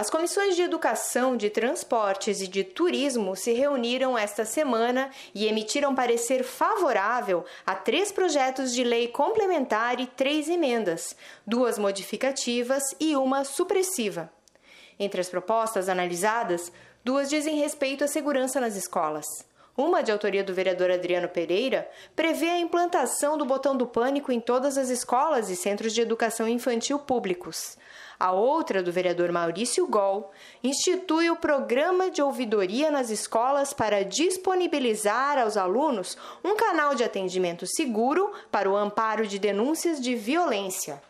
As comissões de Educação, de Transportes e de Turismo se reuniram esta semana e emitiram parecer favorável a três projetos de lei complementar e três emendas, duas modificativas e uma supressiva. Entre as propostas analisadas, duas dizem respeito à segurança nas escolas. Uma de autoria do vereador Adriano Pereira prevê a implantação do botão do pânico em todas as escolas e centros de educação infantil públicos. A outra, do vereador Maurício Gol, institui o programa de ouvidoria nas escolas para disponibilizar aos alunos um canal de atendimento seguro para o amparo de denúncias de violência.